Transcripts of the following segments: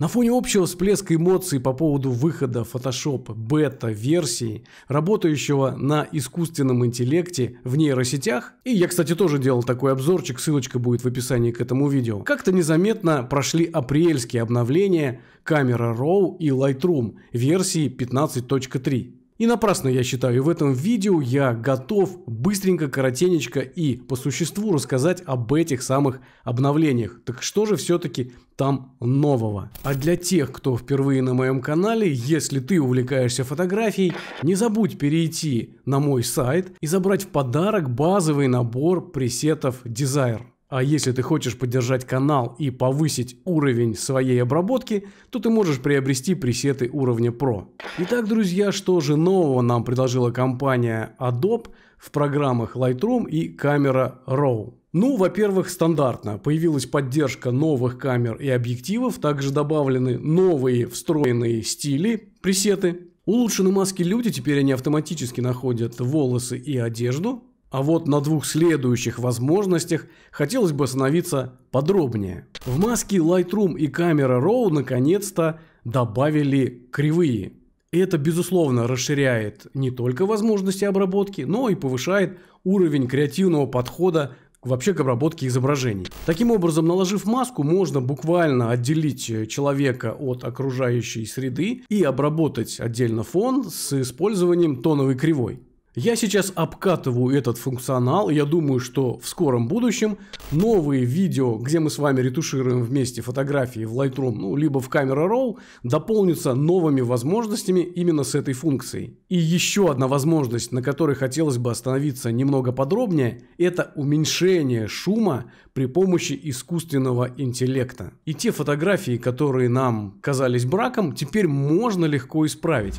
На фоне общего всплеска эмоций по поводу выхода Photoshop бета-версии, работающего на искусственном интеллекте в нейросетях, и я, кстати, тоже делал такой обзорчик, ссылочка будет в описании к этому видео, как-то незаметно прошли апрельские обновления Camera Raw и Lightroom версии 15.3. И напрасно я считаю, в этом видео я готов быстренько, коротенечко и по существу рассказать об этих самых обновлениях. Так что же все-таки там нового? А для тех, кто впервые на моем канале, если ты увлекаешься фотографией, не забудь перейти на мой сайт и забрать в подарок базовый набор пресетов Desire. А если ты хочешь поддержать канал и повысить уровень своей обработки, то ты можешь приобрести пресеты уровня Pro. Итак, друзья, что же нового нам предложила компания Adobe в программах Lightroom и Camera Raw? Ну, во-первых, стандартно. Появилась поддержка новых камер и объективов, также добавлены новые встроенные стили, пресеты. Улучшены маски люди, теперь они автоматически находят волосы и одежду, а вот на двух следующих возможностях хотелось бы остановиться подробнее. В маске Lightroom и камера RAW наконец-то добавили кривые. это, безусловно, расширяет не только возможности обработки, но и повышает уровень креативного подхода вообще к обработке изображений. Таким образом, наложив маску, можно буквально отделить человека от окружающей среды и обработать отдельно фон с использованием тоновой кривой. Я сейчас обкатываю этот функционал, я думаю, что в скором будущем новые видео, где мы с вами ретушируем вместе фотографии в Lightroom, ну, либо в Camera Raw, дополнятся новыми возможностями именно с этой функцией. И еще одна возможность, на которой хотелось бы остановиться немного подробнее, это уменьшение шума при помощи искусственного интеллекта. И те фотографии, которые нам казались браком, теперь можно легко исправить.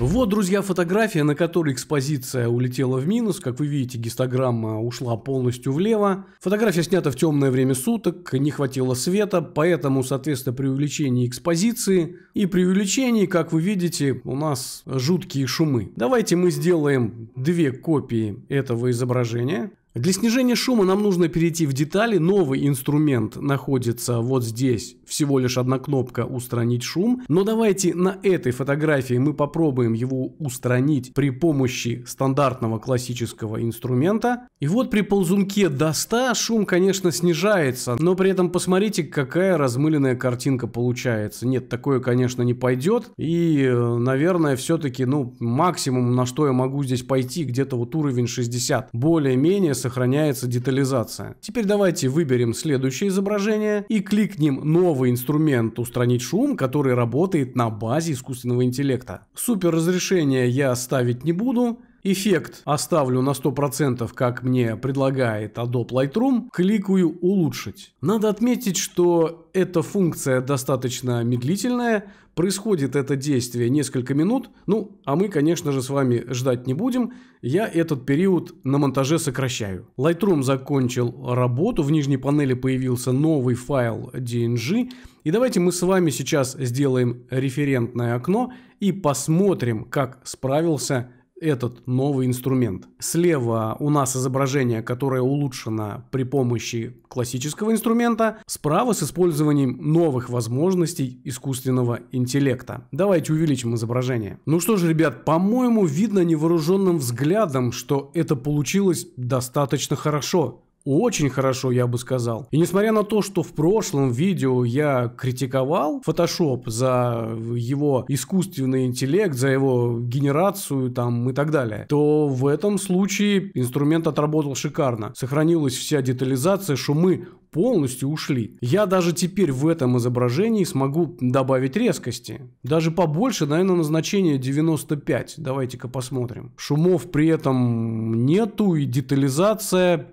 Вот, друзья, фотография, на которой экспозиция улетела в минус. Как вы видите, гистограмма ушла полностью влево. Фотография снята в темное время суток, не хватило света, поэтому, соответственно, при увеличении экспозиции и при увеличении, как вы видите, у нас жуткие шумы. Давайте мы сделаем две копии этого изображения. Для снижения шума нам нужно перейти в детали. Новый инструмент находится вот здесь. Всего лишь одна кнопка «Устранить шум». Но давайте на этой фотографии мы попробуем его устранить при помощи стандартного классического инструмента. И вот при ползунке до 100 шум, конечно, снижается. Но при этом посмотрите, какая размыленная картинка получается. Нет, такое, конечно, не пойдет. И, наверное, все-таки ну максимум, на что я могу здесь пойти, где-то вот уровень 60. Более-менее сохраняется детализация. Теперь давайте выберем следующее изображение и кликнем новый инструмент «Устранить шум», который работает на базе искусственного интеллекта. Супер разрешение я ставить не буду, Эффект оставлю на 100%, как мне предлагает Adobe Lightroom, кликаю «Улучшить». Надо отметить, что эта функция достаточно медлительная, происходит это действие несколько минут, ну, а мы, конечно же, с вами ждать не будем, я этот период на монтаже сокращаю. Lightroom закончил работу, в нижней панели появился новый файл DNG, и давайте мы с вами сейчас сделаем референтное окно и посмотрим, как справился этот новый инструмент. Слева у нас изображение, которое улучшено при помощи классического инструмента, справа с использованием новых возможностей искусственного интеллекта. Давайте увеличим изображение. Ну что ж, ребят, по-моему, видно невооруженным взглядом, что это получилось достаточно хорошо очень хорошо, я бы сказал. И несмотря на то, что в прошлом видео я критиковал Photoshop за его искусственный интеллект, за его генерацию там и так далее, то в этом случае инструмент отработал шикарно. Сохранилась вся детализация, шумы полностью ушли. Я даже теперь в этом изображении смогу добавить резкости. Даже побольше, наверное, на значение 95. Давайте-ка посмотрим. Шумов при этом нету и детализация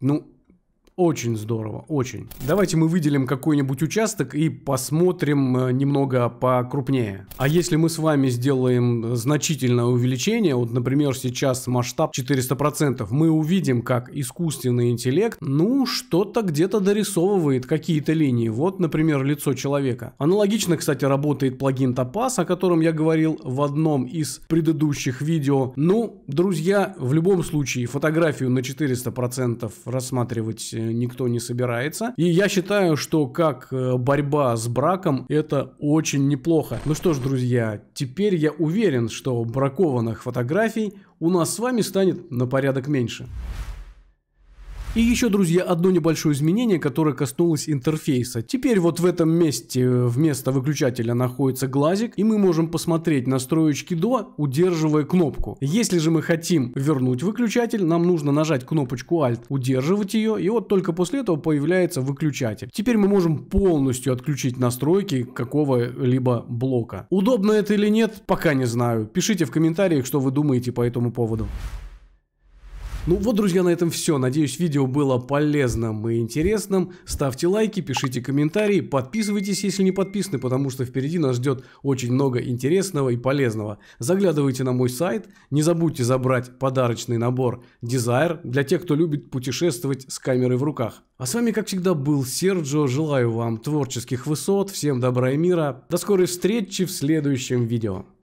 Non, Очень здорово, очень. Давайте мы выделим какой-нибудь участок и посмотрим э, немного покрупнее. А если мы с вами сделаем э, значительное увеличение, вот, например, сейчас масштаб 400%, мы увидим, как искусственный интеллект, ну, что-то где-то дорисовывает какие-то линии. Вот, например, лицо человека. Аналогично, кстати, работает плагин Topaz, о котором я говорил в одном из предыдущих видео. Ну, друзья, в любом случае фотографию на 400% рассматривать э, никто не собирается. И я считаю, что как э, борьба с браком это очень неплохо. Ну что ж, друзья, теперь я уверен, что бракованных фотографий у нас с вами станет на порядок меньше. И еще, друзья, одно небольшое изменение, которое коснулось интерфейса. Теперь вот в этом месте э, вместо выключателя находится глазик, и мы можем посмотреть настроечки до, удерживая кнопку. Если же мы хотим вернуть выключатель, нам нужно нажать кнопочку Alt, удерживать ее, и вот только после этого появляется выключатель. Теперь мы можем полностью отключить настройки какого-либо блока. Удобно это или нет, пока не знаю. Пишите в комментариях, что вы думаете по этому поводу. Ну вот, друзья, на этом все. Надеюсь, видео было полезным и интересным. Ставьте лайки, пишите комментарии, подписывайтесь, если не подписаны, потому что впереди нас ждет очень много интересного и полезного. Заглядывайте на мой сайт. Не забудьте забрать подарочный набор Desire для тех, кто любит путешествовать с камерой в руках. А с вами, как всегда, был Серджо. Желаю вам творческих высот, всем добра и мира. До скорой встречи в следующем видео.